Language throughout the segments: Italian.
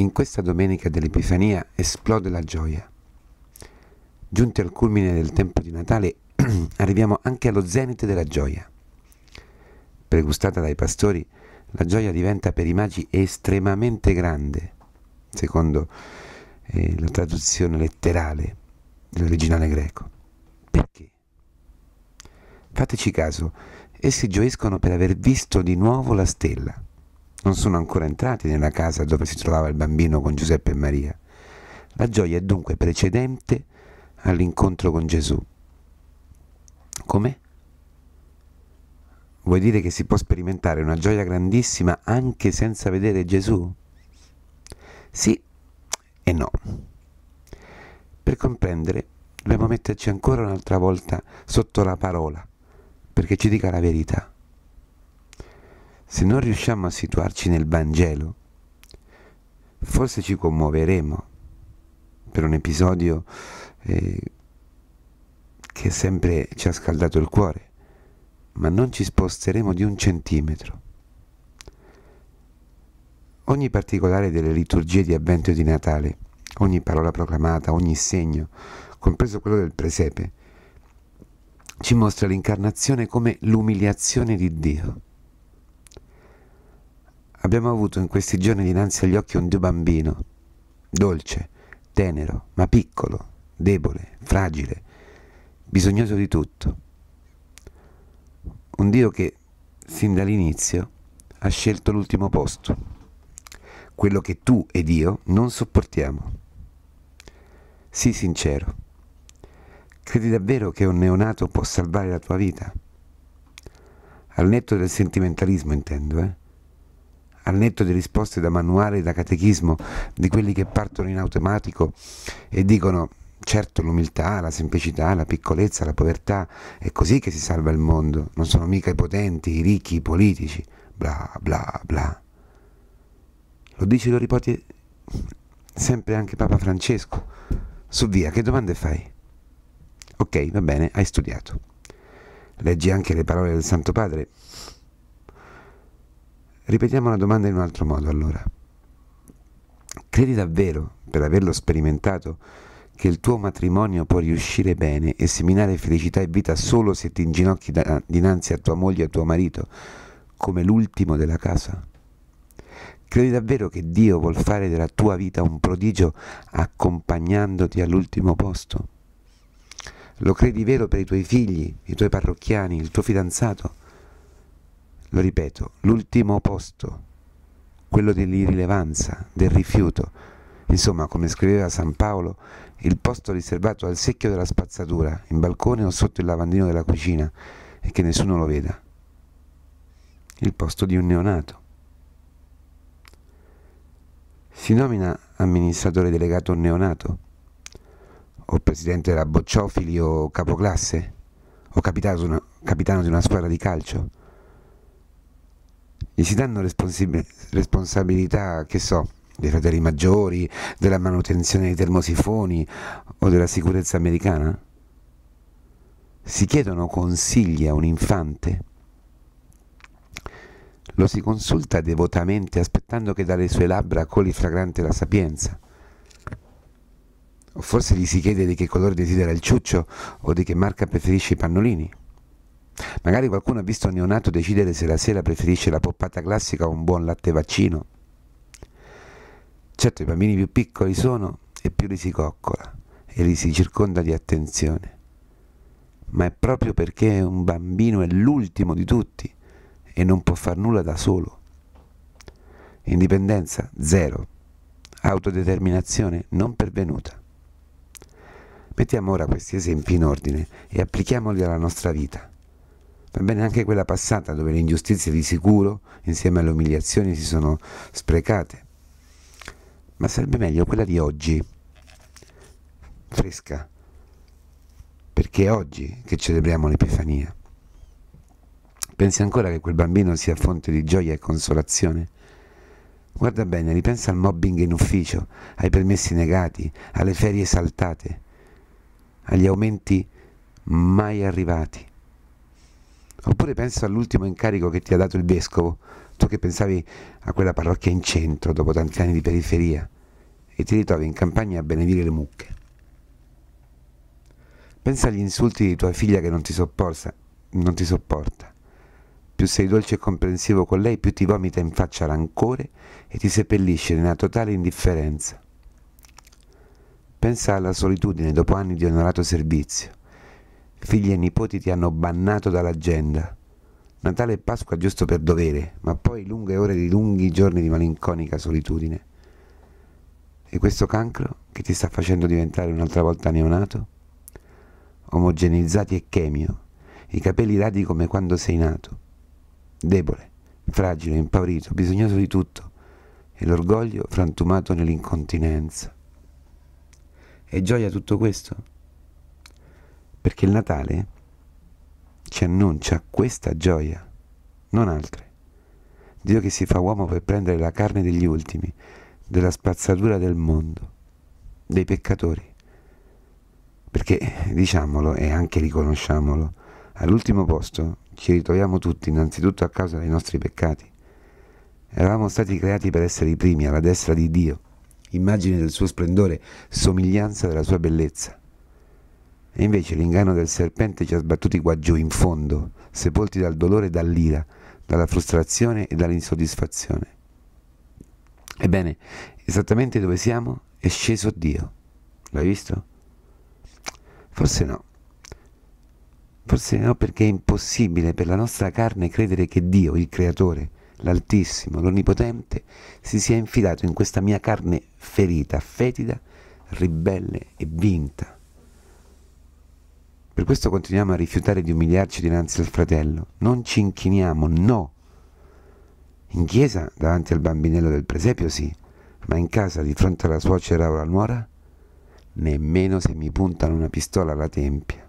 In questa domenica dell'Epifania esplode la gioia. Giunti al culmine del tempo di Natale, arriviamo anche allo zenit della gioia. Pregustata dai pastori, la gioia diventa per i magi estremamente grande, secondo eh, la traduzione letterale dell'originale greco. Perché? Fateci caso, essi gioiscono per aver visto di nuovo la stella non sono ancora entrati nella casa dove si trovava il bambino con Giuseppe e Maria. La gioia è dunque precedente all'incontro con Gesù. Come? Vuoi dire che si può sperimentare una gioia grandissima anche senza vedere Gesù? Sì e no. Per comprendere dobbiamo metterci ancora un'altra volta sotto la parola, perché ci dica la verità. Se non riusciamo a situarci nel Vangelo, forse ci commuoveremo per un episodio eh, che sempre ci ha scaldato il cuore, ma non ci sposteremo di un centimetro. Ogni particolare delle liturgie di avvento e di Natale, ogni parola proclamata, ogni segno, compreso quello del presepe, ci mostra l'incarnazione come l'umiliazione di Dio Abbiamo avuto in questi giorni dinanzi agli occhi un Dio bambino, dolce, tenero, ma piccolo, debole, fragile, bisognoso di tutto. Un Dio che, sin dall'inizio, ha scelto l'ultimo posto, quello che tu ed io non sopportiamo. Sii sincero. Credi davvero che un neonato può salvare la tua vita? Al netto del sentimentalismo intendo, eh? al netto di risposte da manuale e da catechismo, di quelli che partono in automatico e dicono certo l'umiltà, la semplicità, la piccolezza, la povertà, è così che si salva il mondo, non sono mica i potenti, i ricchi, i politici, bla bla bla. Lo dice e lo ripoti sempre anche Papa Francesco. Su via, che domande fai? Ok, va bene, hai studiato. Leggi anche le parole del Santo Padre, Ripetiamo la domanda in un altro modo allora. Credi davvero, per averlo sperimentato, che il tuo matrimonio può riuscire bene e seminare felicità e vita solo se ti inginocchi da, dinanzi a tua moglie e a tuo marito, come l'ultimo della casa? Credi davvero che Dio vuol fare della tua vita un prodigio accompagnandoti all'ultimo posto? Lo credi vero per i tuoi figli, i tuoi parrocchiani, il tuo fidanzato? lo ripeto, l'ultimo posto, quello dell'irrilevanza, del rifiuto. Insomma, come scriveva San Paolo, il posto riservato al secchio della spazzatura, in balcone o sotto il lavandino della cucina, e che nessuno lo veda. Il posto di un neonato. Si nomina amministratore delegato neonato, o presidente della Bocciofili o capoclasse, o capitano di una squadra di calcio gli si danno responsabilità, che so, dei fratelli maggiori, della manutenzione dei termosifoni o della sicurezza americana? Si chiedono consigli a un infante? Lo si consulta devotamente aspettando che dalle sue labbra coli fragrante la sapienza. O forse gli si chiede di che colore desidera il ciuccio o di che marca preferisce i pannolini. Magari qualcuno ha visto un neonato decidere se la sera preferisce la poppata classica o un buon latte vaccino. Certo, i bambini più piccoli sono e più li si coccola e li si circonda di attenzione. Ma è proprio perché un bambino è l'ultimo di tutti e non può far nulla da solo. Indipendenza zero. Autodeterminazione non pervenuta. Mettiamo ora questi esempi in ordine e applichiamoli alla nostra vita. Va bene anche quella passata dove le ingiustizie di sicuro, insieme alle umiliazioni, si sono sprecate. Ma sarebbe meglio quella di oggi, fresca, perché è oggi che celebriamo l'Epifania. Pensi ancora che quel bambino sia fonte di gioia e consolazione? Guarda bene, ripensa al mobbing in ufficio, ai permessi negati, alle ferie saltate, agli aumenti mai arrivati, Oppure pensa all'ultimo incarico che ti ha dato il vescovo, tu che pensavi a quella parrocchia in centro dopo tanti anni di periferia e ti ritrovi in campagna a benedire le mucche. Pensa agli insulti di tua figlia che non ti, sopporsa, non ti sopporta. Più sei dolce e comprensivo con lei, più ti vomita in faccia rancore e ti seppellisce nella totale indifferenza. Pensa alla solitudine dopo anni di onorato servizio. Figli e nipoti ti hanno bannato dall'agenda. Natale e Pasqua giusto per dovere, ma poi lunghe ore di lunghi giorni di malinconica solitudine. E questo cancro che ti sta facendo diventare un'altra volta neonato? Omogenizzati e chemio, i capelli radi come quando sei nato. Debole, fragile, impaurito, bisognoso di tutto, e l'orgoglio frantumato nell'incontinenza. E gioia tutto questo? Perché il Natale ci annuncia questa gioia, non altre. Dio che si fa uomo per prendere la carne degli ultimi, della spazzatura del mondo, dei peccatori. Perché, diciamolo e anche riconosciamolo, all'ultimo posto ci ritroviamo tutti innanzitutto a causa dei nostri peccati. Eravamo stati creati per essere i primi alla destra di Dio, immagine del suo splendore, somiglianza della sua bellezza. E invece l'inganno del serpente ci ha sbattuti qua giù in fondo, sepolti dal dolore e dall'ira, dalla frustrazione e dall'insoddisfazione. Ebbene, esattamente dove siamo è sceso Dio. L'hai visto? Forse no. Forse no perché è impossibile per la nostra carne credere che Dio, il Creatore, l'Altissimo, l'Onnipotente, si sia infilato in questa mia carne ferita, fetida, ribelle e vinta. Per questo continuiamo a rifiutare di umiliarci dinanzi al fratello. Non ci inchiniamo, no. In chiesa, davanti al bambinello del presepio, sì, ma in casa, di fronte alla suocera o alla nuora, nemmeno se mi puntano una pistola alla tempia.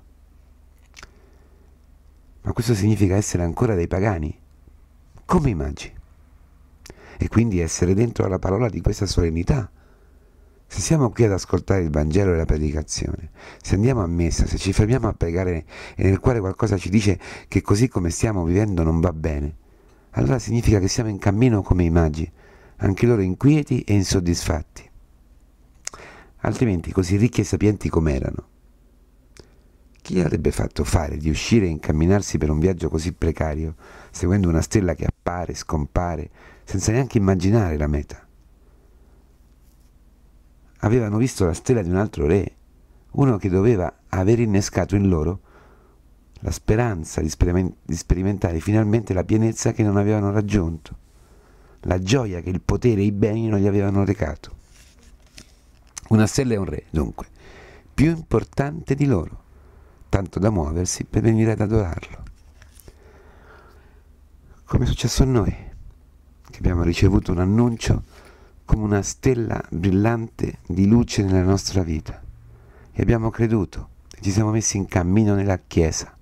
Ma questo significa essere ancora dei pagani, come i magi, e quindi essere dentro alla parola di questa solennità se siamo qui ad ascoltare il Vangelo e la predicazione, se andiamo a messa, se ci fermiamo a pregare e nel quale qualcosa ci dice che così come stiamo vivendo non va bene, allora significa che siamo in cammino come i magi, anche loro inquieti e insoddisfatti. Altrimenti, così ricchi e sapienti com'erano, chi gli avrebbe fatto fare di uscire e incamminarsi per un viaggio così precario, seguendo una stella che appare, scompare, senza neanche immaginare la meta? avevano visto la stella di un altro re, uno che doveva aver innescato in loro la speranza di, speriment- di sperimentare finalmente la pienezza che non avevano raggiunto, la gioia che il potere e i beni non gli avevano recato. Una stella è un re, dunque, più importante di loro, tanto da muoversi per venire ad adorarlo. Come è successo a noi, che abbiamo ricevuto un annuncio come una stella brillante di luce nella nostra vita e abbiamo creduto e ci siamo messi in cammino nella Chiesa.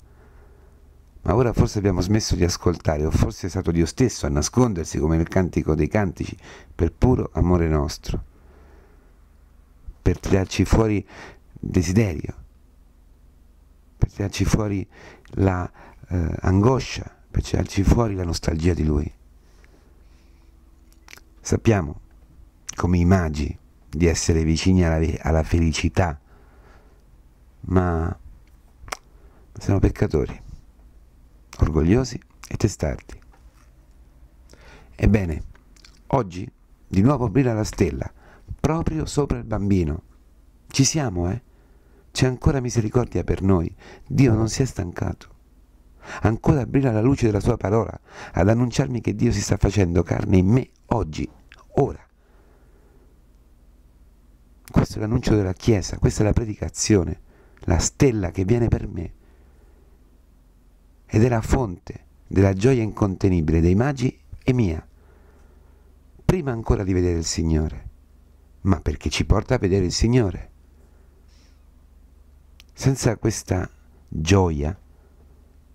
Ma ora forse abbiamo smesso di ascoltare o forse è stato Dio stesso a nascondersi come nel cantico dei cantici per puro amore nostro, per tirarci fuori desiderio, per tirarci fuori la eh, per tirarci fuori la nostalgia di Lui. Sappiamo come i magi, di essere vicini alla, alla felicità, ma siamo peccatori, orgogliosi e testardi. Ebbene, oggi di nuovo brilla la stella, proprio sopra il bambino. Ci siamo, eh? C'è ancora misericordia per noi. Dio non si è stancato. Ancora brilla la luce della sua parola ad annunciarmi che Dio si sta facendo carne in me oggi, ora. Questo è l'annuncio della Chiesa, questa è la predicazione, la stella che viene per me ed è la fonte della gioia incontenibile dei magi e mia, prima ancora di vedere il Signore, ma perché ci porta a vedere il Signore. Senza questa gioia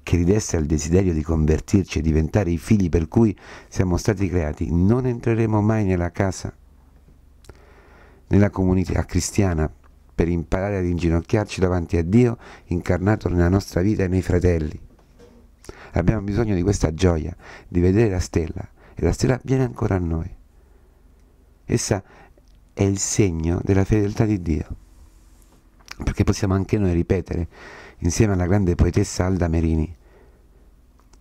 che ridesse al desiderio di convertirci e diventare i figli per cui siamo stati creati, non entreremo mai nella casa nella comunità cristiana per imparare ad inginocchiarci davanti a Dio incarnato nella nostra vita e nei fratelli. Abbiamo bisogno di questa gioia, di vedere la stella, e la stella viene ancora a noi. Essa è il segno della fedeltà di Dio, perché possiamo anche noi ripetere, insieme alla grande poetessa Alda Merini,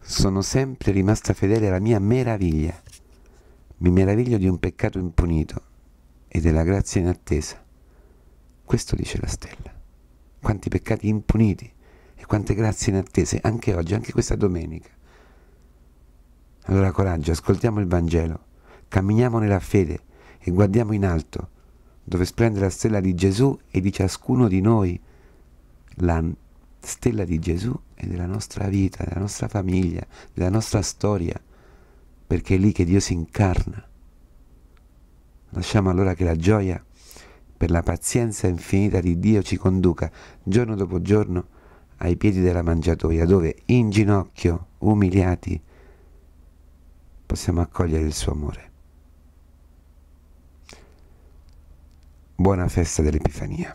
sono sempre rimasta fedele alla mia meraviglia, mi meraviglio di un peccato impunito e della grazia in attesa. Questo dice la stella. Quanti peccati impuniti e quante grazie in attesa, anche oggi, anche questa domenica. Allora coraggio, ascoltiamo il Vangelo, camminiamo nella fede e guardiamo in alto, dove splende la stella di Gesù e di ciascuno di noi, la stella di Gesù e della nostra vita, della nostra famiglia, della nostra storia, perché è lì che Dio si incarna Lasciamo allora che la gioia per la pazienza infinita di Dio ci conduca giorno dopo giorno ai piedi della mangiatoia, dove in ginocchio, umiliati, possiamo accogliere il suo amore. Buona festa dell'Epifania.